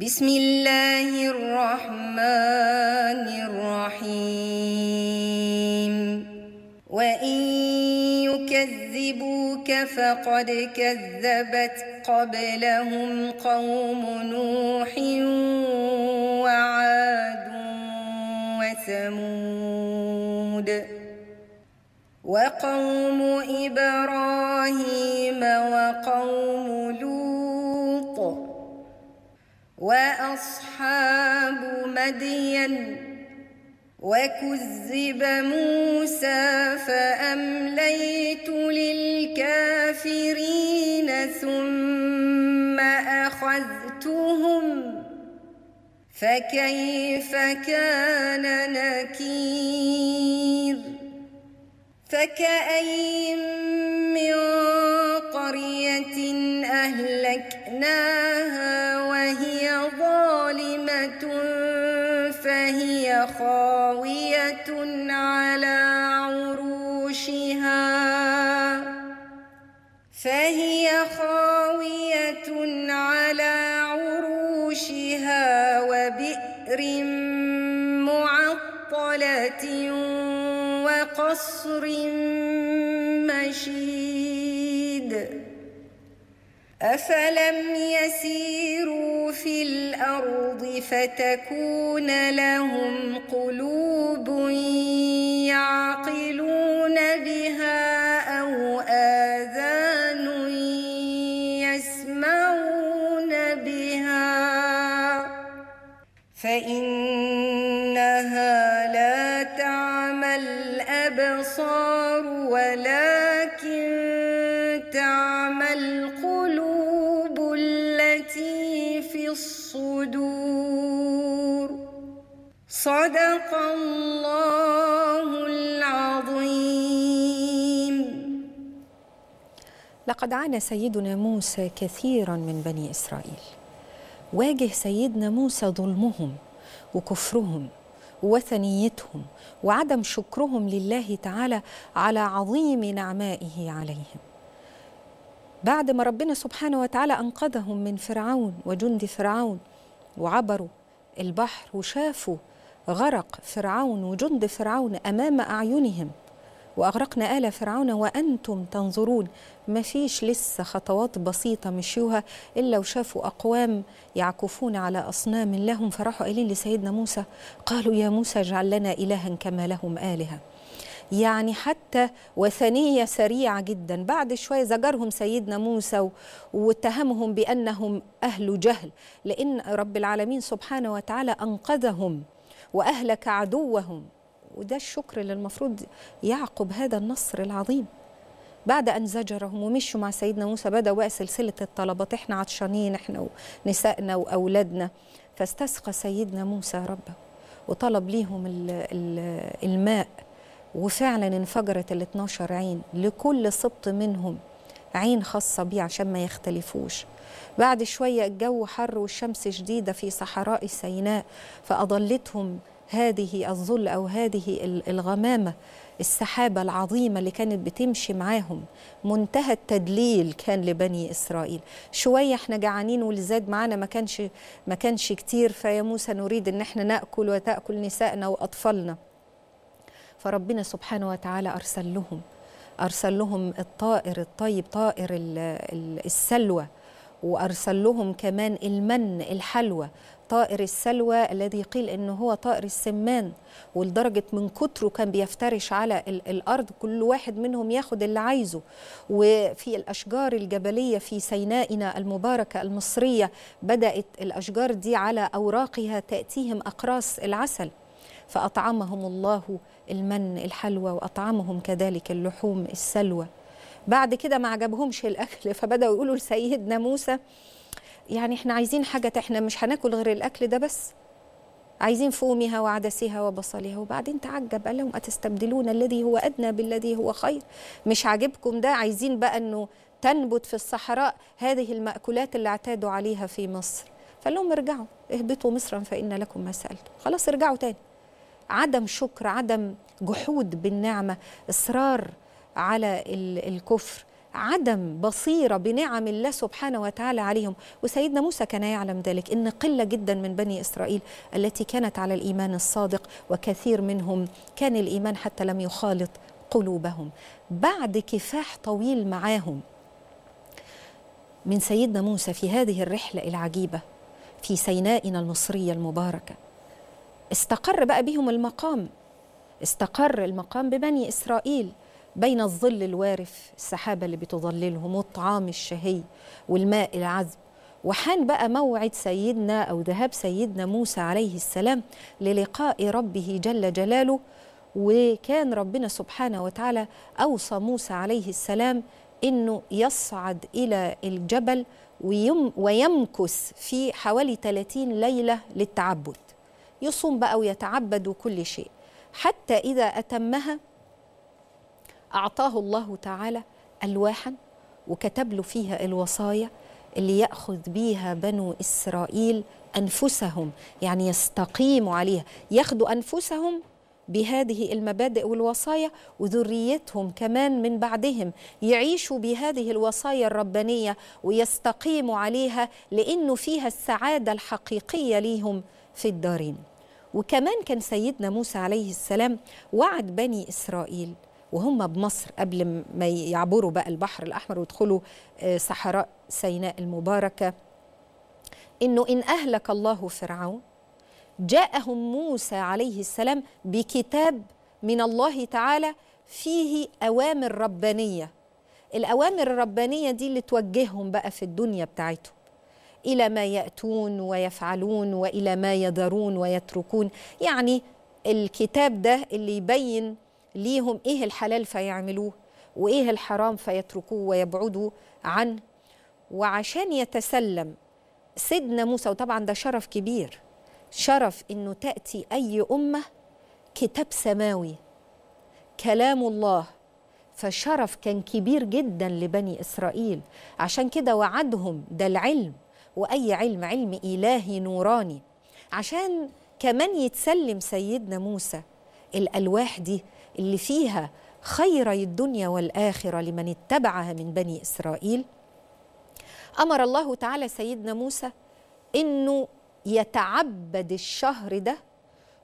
بسم الله الرحمن الرحيم وإن يكذبوك فقد كذبت قبلهم قوم نوح وعاد وثمود وقوم إبراهيم وقوم وأصحاب مدين وكذب موسى فأمليت للكافرين ثم أخذتهم فكيف كان نكير فكأين من قرية أهلكناها خاوية على عروشها فهي خاوية على عروشها وبئر معطلة وقصر مشيد أفلم يسيروا في الأرض فتكون لهم قلوب يعقلون بها أو آذان يسمعون بها فإنها لا تعمى الأبصار ولكن تعمى القلوب الصدور صدق الله العظيم لقد عانى سيدنا موسى كثيرا من بني اسرائيل واجه سيدنا موسى ظلمهم وكفرهم ووثنيتهم وعدم شكرهم لله تعالى على عظيم نعمائه عليهم بعد ما ربنا سبحانه وتعالى أنقذهم من فرعون وجند فرعون وعبروا البحر وشافوا غرق فرعون وجند فرعون أمام أعينهم وأغرقنا آل فرعون وأنتم تنظرون ما فيش لسه خطوات بسيطة مشيوها إلا وشافوا أقوام يعكفون على أصنام لهم فراحوا قايلين لسيدنا موسى قالوا يا موسى اجعل لنا إلها كما لهم آلهة يعني حتى وثنية سريعة جدا بعد شوية زجرهم سيدنا موسى واتهمهم بأنهم أهل جهل لأن رب العالمين سبحانه وتعالى أنقذهم وأهلك عدوهم وده الشكر اللي المفروض يعقب هذا النصر العظيم بعد أن زجرهم ومشوا مع سيدنا موسى بدأ بقى سلسلة الطلبات احنا عطشانين احنا ونسائنا وأولادنا فاستسقى سيدنا موسى ربه وطلب ليهم الماء وفعلا انفجرت ال 12 عين لكل سبط منهم عين خاصة بيه عشان ما يختلفوش بعد شوية الجو حر والشمس شديدة في صحراء سيناء فأضلتهم هذه الظل أو هذه الغمامة السحابة العظيمة اللي كانت بتمشي معاهم منتهى التدليل كان لبني إسرائيل شوية احنا جعانين والزاد معانا ما كانش, ما كانش كتير فيا موسى نريد ان احنا نأكل وتأكل نسائنا وأطفالنا فربنا سبحانه وتعالى أرسل لهم أرسل لهم الطائر الطيب طائر السلوى وأرسل لهم كمان المن الحلوى طائر السلوى الذي قيل ان هو طائر السمان ولدرجه من كتره كان بيفترش على الارض كل واحد منهم ياخد اللي عايزه وفي الاشجار الجبليه في سينائنا المباركه المصريه بدات الاشجار دي على اوراقها تاتيهم اقراص العسل فأطعمهم الله المن الحلوى وأطعمهم كذلك اللحوم السلوى بعد كده ما عجبهمش الأكل فبدأوا يقولوا لسيدنا موسى يعني احنا عايزين حاجة احنا مش هناكل غير الأكل ده بس عايزين فومها وعدسها وبصلها وبعدين تعجب قال لهم أتستبدلون الذي هو أدنى بالذي هو خير مش عاجبكم ده عايزين بقى أنه تنبت في الصحراء هذه المأكولات اللي اعتادوا عليها في مصر فقال لهم ارجعوا اهبطوا مصرا فإن لكم ما سألتم خلاص ارجعوا تاني عدم شكر عدم جحود بالنعمه اصرار على الكفر عدم بصيره بنعم الله سبحانه وتعالى عليهم وسيدنا موسى كان يعلم ذلك ان قله جدا من بني اسرائيل التي كانت على الايمان الصادق وكثير منهم كان الايمان حتى لم يخالط قلوبهم بعد كفاح طويل معاهم من سيدنا موسى في هذه الرحله العجيبه في سيناء المصريه المباركه استقر بقى بيهم المقام استقر المقام ببني إسرائيل بين الظل الوارف السحابة اللي بتظللهم والطعام الشهي والماء العذب وحان بقى موعد سيدنا أو ذهاب سيدنا موسى عليه السلام للقاء ربه جل جلاله وكان ربنا سبحانه وتعالى أوصى موسى عليه السلام أنه يصعد إلى الجبل ويم ويمكث في حوالي 30 ليلة للتعبد يصوم بقى ويتعبد وكل شيء حتى إذا أتمها أعطاه الله تعالى ألواحا وكتب له فيها الوصايا اللي يأخذ بيها بنو إسرائيل أنفسهم يعني يستقيموا عليها ياخدوا أنفسهم بهذه المبادئ والوصايا وذريتهم كمان من بعدهم يعيشوا بهذه الوصايا الربانية ويستقيموا عليها لأنه فيها السعادة الحقيقية ليهم في الدارين وكمان كان سيدنا موسى عليه السلام وعد بني إسرائيل وهم بمصر قبل ما يعبروا بقى البحر الأحمر ويدخلوا آه، صحراء سيناء المباركة إنه إن أهلك الله فرعون جاءهم موسى عليه السلام بكتاب من الله تعالى فيه أوامر ربانية الأوامر الربانية دي اللي توجههم بقى في الدنيا بتاعتهم إلى ما يأتون ويفعلون وإلى ما يذرون ويتركون يعني الكتاب ده اللي يبين ليهم إيه الحلال فيعملوه وإيه الحرام فيتركوه ويبعدوا عنه وعشان يتسلم سيدنا موسى وطبعا ده شرف كبير شرف انه تاتي اي امه كتاب سماوي كلام الله فشرف كان كبير جدا لبني اسرائيل عشان كده وعدهم ده العلم وأي علم علم إلهي نوراني عشان كمان يتسلم سيدنا موسى الألواح دي اللي فيها خيري الدنيا والآخرة لمن اتبعها من بني إسرائيل أمر الله تعالى سيدنا موسى أنه يتعبد الشهر ده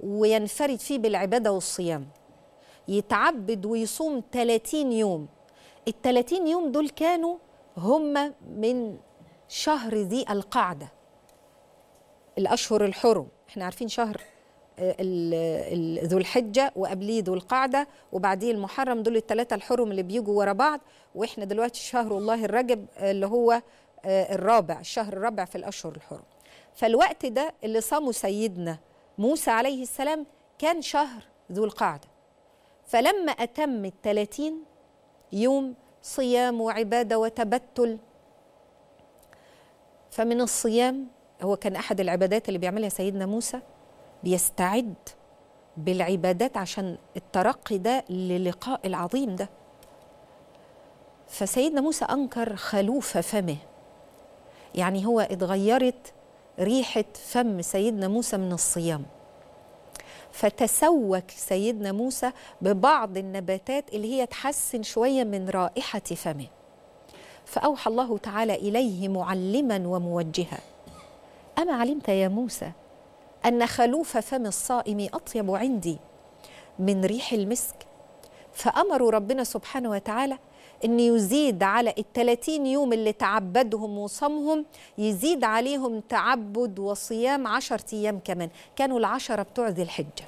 وينفرد فيه بالعبادة والصيام يتعبد ويصوم 30 يوم ال 30 يوم دول كانوا هم من شهر ذي القعدة الأشهر الحرم احنا عارفين شهر آه، ذو الحجة وقبليه ذو القعدة وبعديه المحرم دول الثلاثة الحرم اللي بيجوا ورا بعض وإحنا دلوقتي شهر الله الرجب اللي هو آه، الرابع الشهر الرابع في الأشهر الحرم فالوقت ده اللي صامه سيدنا موسى عليه السلام كان شهر ذو القعدة فلما أتم الثلاثين يوم صيام وعبادة وتبتل فمن الصيام هو كان أحد العبادات اللي بيعملها سيدنا موسى بيستعد بالعبادات عشان الترقي ده للقاء العظيم ده فسيدنا موسى أنكر خلوف فمه يعني هو اتغيرت ريحة فم سيدنا موسى من الصيام فتسوك سيدنا موسى ببعض النباتات اللي هي تحسن شوية من رائحة فمه فأوحى الله تعالى إليه معلما وموجها أما علمت يا موسى أن خلوف فم الصائم أطيب عندي من ريح المسك فأمروا ربنا سبحانه وتعالى أن يزيد على الثلاثين يوم اللي تعبدهم وصامهم يزيد عليهم تعبد وصيام عشرة أيام كمان كانوا العشرة بتوع ذي الحجة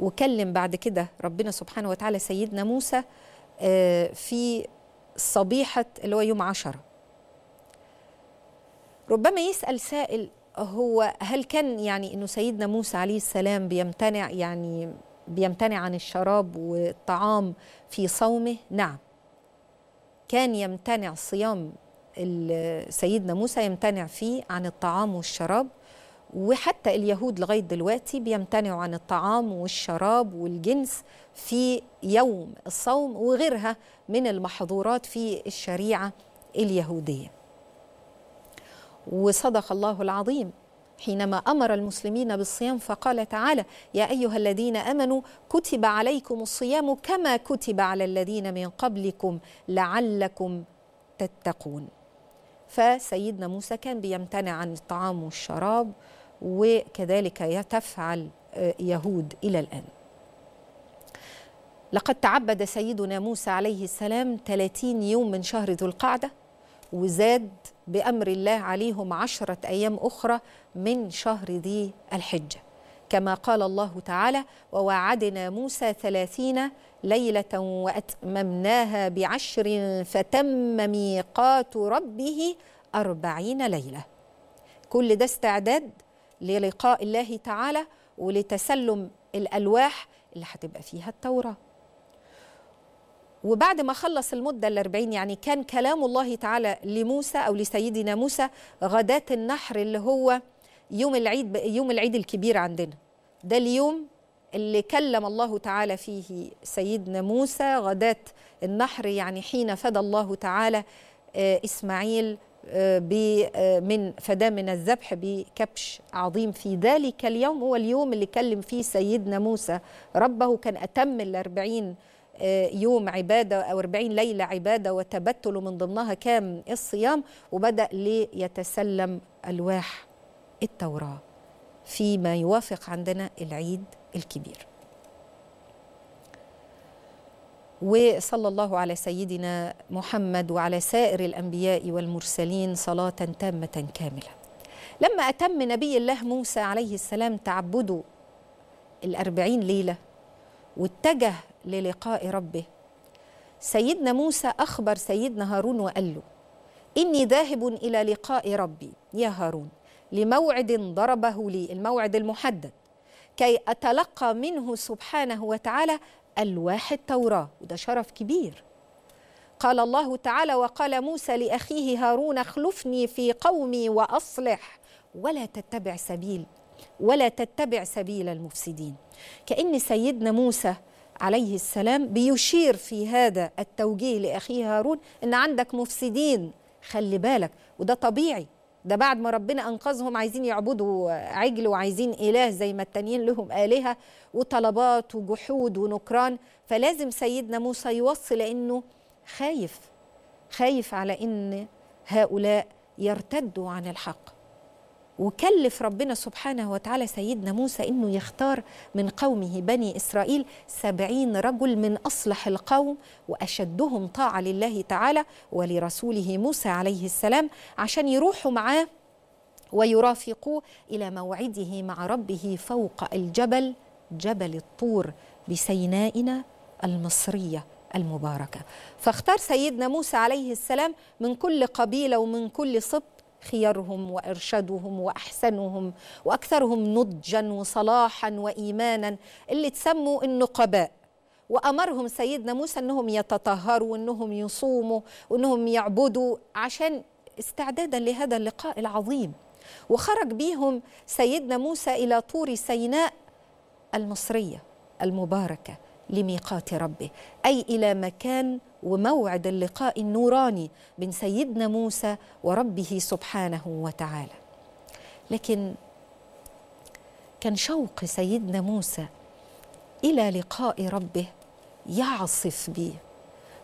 وكلم بعد كده ربنا سبحانه وتعالى سيدنا موسى آه، في صبيحة اللي هو يوم عشرة ربما يسأل سائل هو هل كان يعني أنه سيدنا موسى عليه السلام بيمتنع يعني بيمتنع عن الشراب والطعام في صومه نعم كان يمتنع صيام سيدنا موسى يمتنع فيه عن الطعام والشراب وحتى اليهود لغاية دلوقتي بيمتنعوا عن الطعام والشراب والجنس في يوم الصوم وغيرها من المحظورات في الشريعة اليهودية وصدق الله العظيم حينما امر المسلمين بالصيام فقال تعالى يا ايها الذين امنوا كتب عليكم الصيام كما كتب على الذين من قبلكم لعلكم تتقون فسيدنا موسى كان بيمتنع عن الطعام والشراب وكذلك تفعل آه، يهود إلى الآن لقد تعبد سيدنا موسى عليه السلام 30 يوم من شهر ذو القعدة وزاد بأمر الله عليهم عشرة أيام أخرى من شهر ذي الحجة كما قال الله تعالى ووعدنا موسى ثلاثين ليلة وأتممناها بعشر فتم ميقات ربه أربعين ليلة كل ده استعداد للقاء الله تعالى ولتسلم الألواح اللي هتبقى فيها التوراة وبعد ما خلص المدة الأربعين يعني كان كلام الله تعالى لموسى أو لسيدنا موسى غداة النحر اللي هو يوم العيد يوم العيد الكبير عندنا ده اليوم اللي كلم الله تعالى فيه سيدنا موسى غداة النحر يعني حين فدى الله تعالى آه، إسماعيل من فدا من الذبح بكبش عظيم في ذلك اليوم هو اليوم اللي كلم فيه سيدنا موسى ربه كان أتم الأربعين آه، يوم عبادة أو 40 ليلة عبادة وتبتل من ضمنها كام الصيام وبدأ ليتسلم ألواح التوراة فيما يوافق عندنا العيد الكبير وصلى الله على سيدنا محمد وعلى سائر الأنبياء والمرسلين صلاة تامة كاملة لما أتم نبي الله موسى عليه السلام تعبده الأربعين ليلة واتجه للقاء ربه سيدنا موسى أخبر سيدنا هارون وقال له إني ذاهب إلى لقاء ربي يا هارون لموعد ضربه لي الموعد المحدد كي أتلقى منه سبحانه وتعالى الواح التوراة وده شرف كبير قال الله تعالى وقال موسى لأخيه هارون اخلفني في قومي وأصلح ولا تتبع سبيل ولا تتبع سبيل المفسدين كأن سيدنا موسى عليه السلام بيشير في هذا التوجيه لأخيه هارون أن عندك مفسدين خلي بالك وده طبيعي ده بعد ما ربنا انقذهم عايزين يعبدوا عجل وعايزين اله زي ما التانيين لهم الهه وطلبات وجحود ونكران فلازم سيدنا موسى يوصي لانه خايف خايف على ان هؤلاء يرتدوا عن الحق وكلف ربنا سبحانه وتعالى سيدنا موسى أنه يختار من قومه بني إسرائيل سبعين رجل من أصلح القوم وأشدهم طاعة لله تعالى ولرسوله موسى عليه السلام عشان يروحوا معاه ويرافقوه إلى موعده مع ربه فوق الجبل جبل الطور بسينائنا المصرية المباركة فاختار سيدنا موسى عليه السلام من كل قبيلة ومن كل سبط خيارهم وارشدهم واحسنهم واكثرهم نضجا وصلاحا وايمانا اللي تسموا النقباء وامرهم سيدنا موسى انهم يتطهروا وانهم يصوموا وانهم يعبدوا عشان استعدادا لهذا اللقاء العظيم وخرج بهم سيدنا موسى الى طور سيناء المصريه المباركه لميقات ربه أي إلى مكان وموعد اللقاء النوراني بين سيدنا موسى وربه سبحانه وتعالى لكن كان شوق سيدنا موسى إلى لقاء ربه يعصف به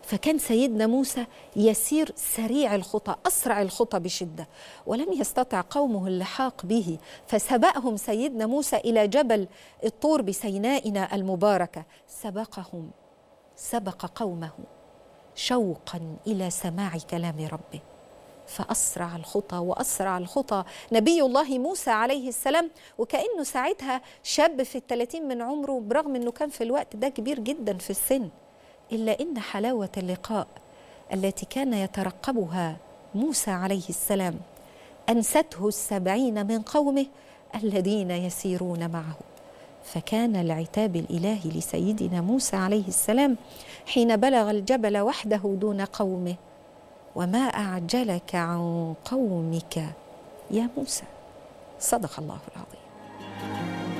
فكان سيدنا موسى يسير سريع الخطى أسرع الخطى بشدة ولم يستطع قومه اللحاق به فسبقهم سيدنا موسى إلى جبل الطور بسينائنا المباركة سبقهم سبق قومه شوقا إلى سماع كلام ربه فأسرع الخطى وأسرع الخطى نبي الله موسى عليه السلام وكأنه ساعتها شاب في الثلاثين من عمره برغم أنه كان في الوقت ده كبير جدا في السن إلا إن حلاوة اللقاء التي كان يترقبها موسى عليه السلام أنسته السبعين من قومه الذين يسيرون معه فكان العتاب الإلهي لسيدنا موسى عليه السلام حين بلغ الجبل وحده دون قومه وما أعجلك عن قومك يا موسى صدق الله العظيم